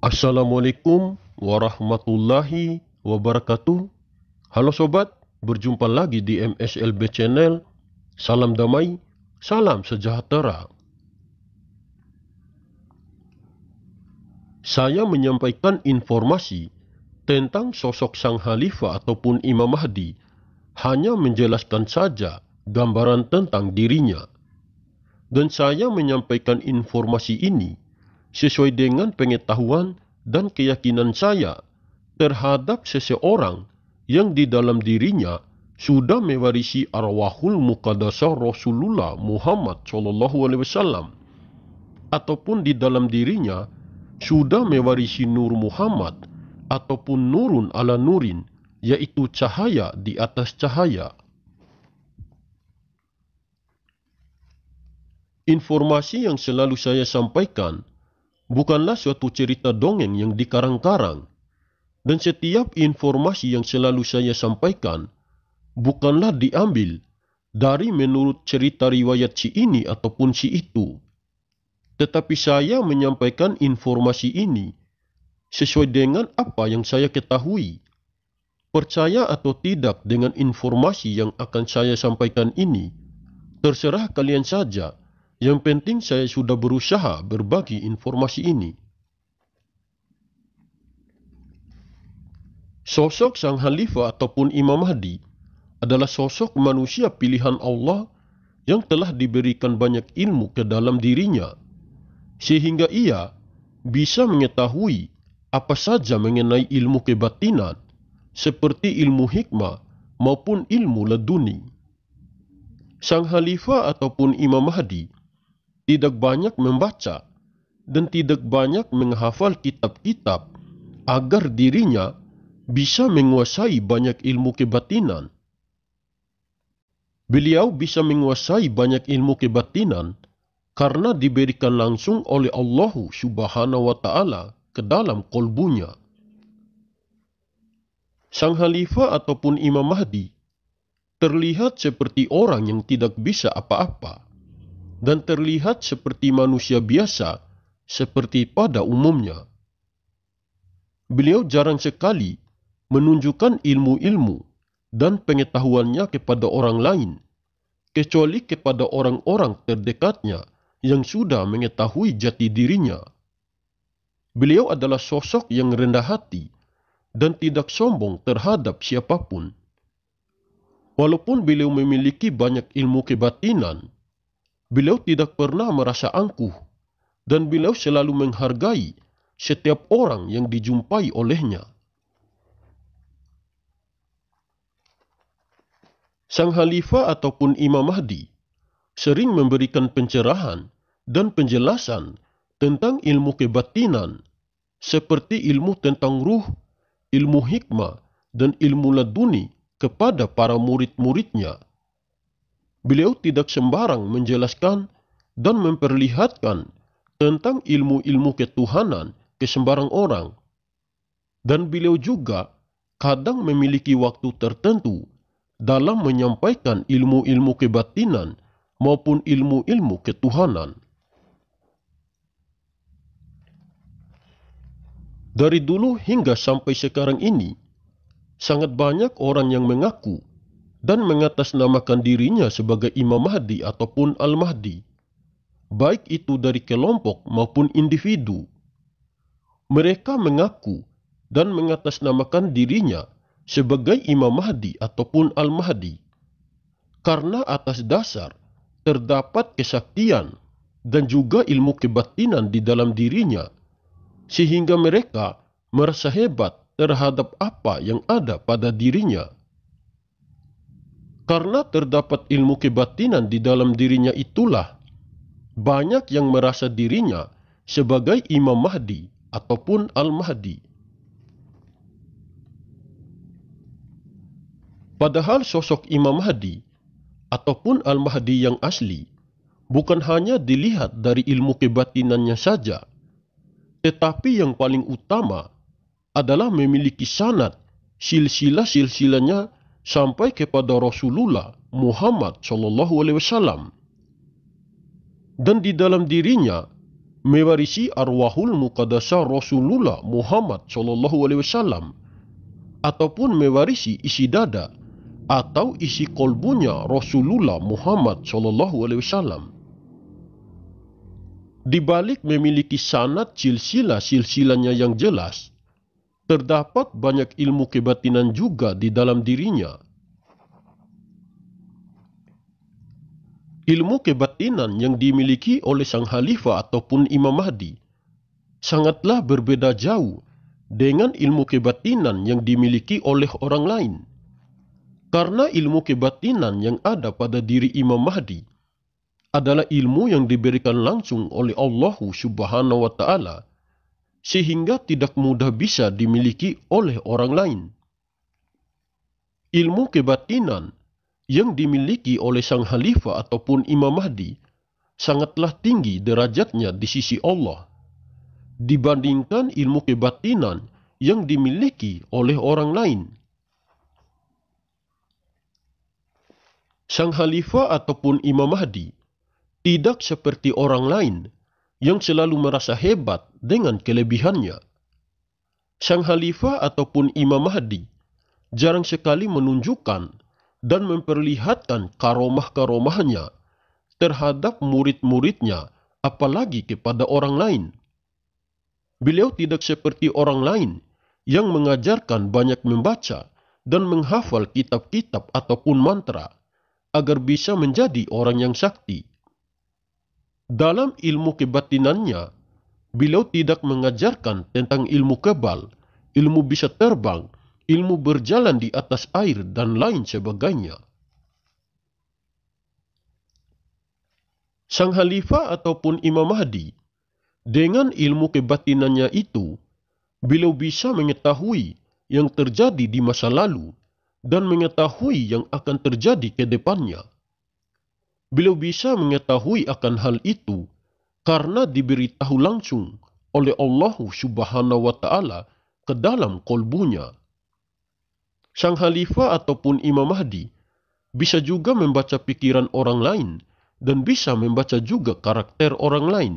Assalamualaikum warahmatullahi wabarakatuh. Halo sobat, berjumpa lagi di MSLB Channel. Salam damai, salam sejahtera. Saya menyampaikan informasi tentang sosok Sang Khalifah ataupun Imam Mahdi. Hanya menjelaskan saja gambaran tentang dirinya. Dan saya menyampaikan informasi ini sesuai dengan pengetahuan dan keyakinan saya terhadap seseorang yang di dalam dirinya sudah mewarisi arwahul muqaddasah Rasulullah Muhammad sallallahu alaihi wasallam ataupun di dalam dirinya sudah mewarisi nur Muhammad ataupun nurun ala nurin yaitu cahaya di atas cahaya Informasi yang selalu saya sampaikan bukanlah suatu cerita dongeng yang dikarang-karang. Dan setiap informasi yang selalu saya sampaikan bukanlah diambil dari menurut cerita riwayat si ini ataupun si itu. Tetapi saya menyampaikan informasi ini sesuai dengan apa yang saya ketahui. Percaya atau tidak dengan informasi yang akan saya sampaikan ini, terserah kalian saja. Yang penting saya sudah berusaha berbagi informasi ini. Sosok Sang Khalifah ataupun Imam Mahdi adalah sosok manusia pilihan Allah yang telah diberikan banyak ilmu ke dalam dirinya, sehingga ia bisa mengetahui apa saja mengenai ilmu kebatinan, seperti ilmu hikmah maupun ilmu leduni. Sang Khalifah ataupun Imam Mahdi tidak banyak membaca dan tidak banyak menghafal kitab-kitab agar dirinya bisa menguasai banyak ilmu kebatinan. Beliau bisa menguasai banyak ilmu kebatinan karena diberikan langsung oleh Allah Subhanahu wa taala ke dalam kolbunya. Sang Khalifah ataupun Imam Mahdi terlihat seperti orang yang tidak bisa apa-apa dan terlihat seperti manusia biasa, seperti pada umumnya. Beliau jarang sekali menunjukkan ilmu-ilmu dan pengetahuannya kepada orang lain, kecuali kepada orang-orang terdekatnya yang sudah mengetahui jati dirinya. Beliau adalah sosok yang rendah hati dan tidak sombong terhadap siapapun. Walaupun beliau memiliki banyak ilmu kebatinan, beliau tidak pernah merasa angkuh dan beliau selalu menghargai setiap orang yang dijumpai olehnya. Sang Khalifah ataupun Imam Mahdi sering memberikan pencerahan dan penjelasan tentang ilmu kebatinan seperti ilmu tentang ruh, ilmu hikmah dan ilmu laduni kepada para murid-muridnya. beliau tidak sembarang menjelaskan dan memperlihatkan tentang ilmu-ilmu ketuhanan ke sembarang orang. Dan beliau juga kadang memiliki waktu tertentu dalam menyampaikan ilmu-ilmu kebatinan maupun ilmu-ilmu ketuhanan. Dari dulu hingga sampai sekarang ini, sangat banyak orang yang mengaku dan mengatasnamakan dirinya sebagai Imam Mahdi ataupun Al-Mahdi, baik itu dari kelompok maupun individu. Mereka mengaku dan mengatasnamakan dirinya sebagai Imam Mahdi ataupun Al-Mahdi, karena atas dasar terdapat kesaktian dan juga ilmu kebatinan di dalam dirinya, sehingga mereka merasa hebat terhadap apa yang ada pada dirinya. Karena terdapat ilmu kebatinan di dalam dirinya itulah, banyak yang merasa dirinya sebagai Imam Mahdi ataupun Al-Mahdi. Padahal sosok Imam Mahdi ataupun Al-Mahdi yang asli bukan hanya dilihat dari ilmu kebatinannya saja, tetapi yang paling utama adalah memiliki sanat silsilah-silsilahnya sampai kepada Rasulullah Muhammad Shallallahu Alaihi Wasallam dan di dalam dirinya mewarisi arwahul muqaddasah Rasulullah Muhammad Shallallahu Alaihi Wasallam ataupun mewarisi isi dada atau isi kolbunya Rasulullah Muhammad Shallallahu Alaihi Wasallam. Di balik memiliki sanat silsilah silsilanya yang jelas, terdapat banyak ilmu kebatinan juga di dalam dirinya. Ilmu kebatinan yang dimiliki oleh Sang Khalifah ataupun Imam Mahdi sangatlah berbeda jauh dengan ilmu kebatinan yang dimiliki oleh orang lain. Karena ilmu kebatinan yang ada pada diri Imam Mahdi adalah ilmu yang diberikan langsung oleh Allah Subhanahu wa taala sehingga tidak mudah bisa dimiliki oleh orang lain. Ilmu kebatinan yang dimiliki oleh sang khalifah ataupun Imam Mahdi sangatlah tinggi derajatnya di sisi Allah dibandingkan ilmu kebatinan yang dimiliki oleh orang lain. Sang Khalifah ataupun Imam Mahdi tidak seperti orang lain yang selalu merasa hebat dengan kelebihannya. Sang Khalifah ataupun Imam Mahdi jarang sekali menunjukkan dan memperlihatkan karomah-karomahnya terhadap murid-muridnya, apalagi kepada orang lain. Beliau tidak seperti orang lain yang mengajarkan banyak membaca dan menghafal kitab-kitab ataupun mantra agar bisa menjadi orang yang sakti. Dalam ilmu kebatinannya, beliau tidak mengajarkan tentang ilmu kebal, ilmu bisa terbang, ilmu berjalan di atas air, dan lain sebagainya. Sang Khalifah ataupun Imam Mahdi, dengan ilmu kebatinannya itu, beliau bisa mengetahui yang terjadi di masa lalu dan mengetahui yang akan terjadi ke depannya beliau bisa mengetahui akan hal itu karena diberitahu langsung oleh Allah Subhanahu wa taala ke dalam kolbunya. Sang Khalifah ataupun Imam Mahdi bisa juga membaca pikiran orang lain dan bisa membaca juga karakter orang lain.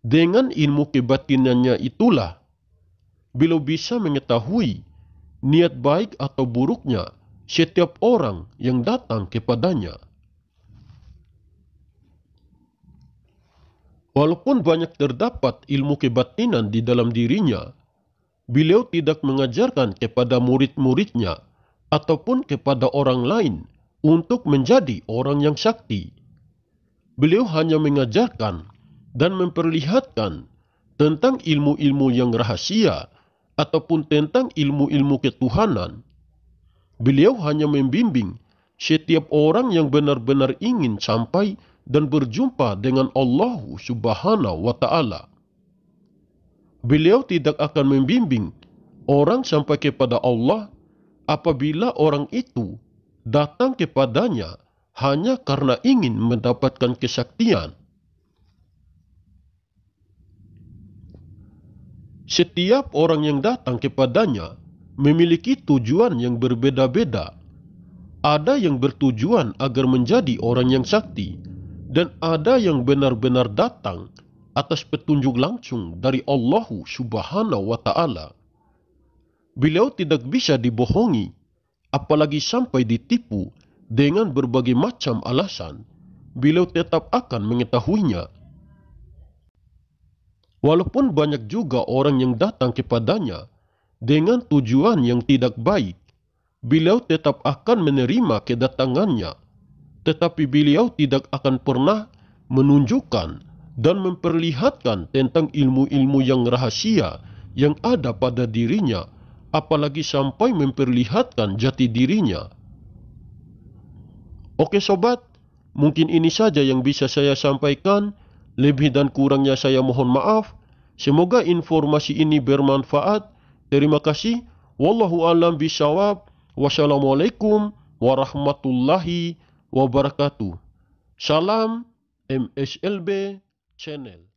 Dengan ilmu kebatinannya itulah, beliau bisa mengetahui niat baik atau buruknya setiap orang yang datang kepadanya. Walaupun banyak terdapat ilmu kebatinan di dalam dirinya, beliau tidak mengajarkan kepada murid-muridnya ataupun kepada orang lain untuk menjadi orang yang sakti. Beliau hanya mengajarkan dan memperlihatkan tentang ilmu-ilmu yang rahasia ataupun tentang ilmu-ilmu ketuhanan. Beliau hanya membimbing setiap orang yang benar-benar ingin sampai dan berjumpa dengan Allah Subhanahu wa taala. Beliau tidak akan membimbing orang sampai kepada Allah apabila orang itu datang kepadanya hanya karena ingin mendapatkan kesaktian. Setiap orang yang datang kepadanya memiliki tujuan yang berbeda-beda. Ada yang bertujuan agar menjadi orang yang sakti. dan ada yang benar-benar datang atas petunjuk langsung dari Allah Subhanahu wa taala. Beliau tidak bisa dibohongi apalagi sampai ditipu dengan berbagai macam alasan. Beliau tetap akan mengetahuinya. Walaupun banyak juga orang yang datang kepadanya dengan tujuan yang tidak baik, beliau tetap akan menerima kedatangannya tetapi beliau tidak akan pernah menunjukkan dan memperlihatkan tentang ilmu-ilmu yang rahasia yang ada pada dirinya, apalagi sampai memperlihatkan jati dirinya. Oke sobat, mungkin ini saja yang bisa saya sampaikan. Lebih dan kurangnya saya mohon maaf. Semoga informasi ini bermanfaat. Terima kasih. Wallahu alam bisawab. Wassalamualaikum warahmatullahi wabarakatuh wabarakatuh. Salam MSLB Channel.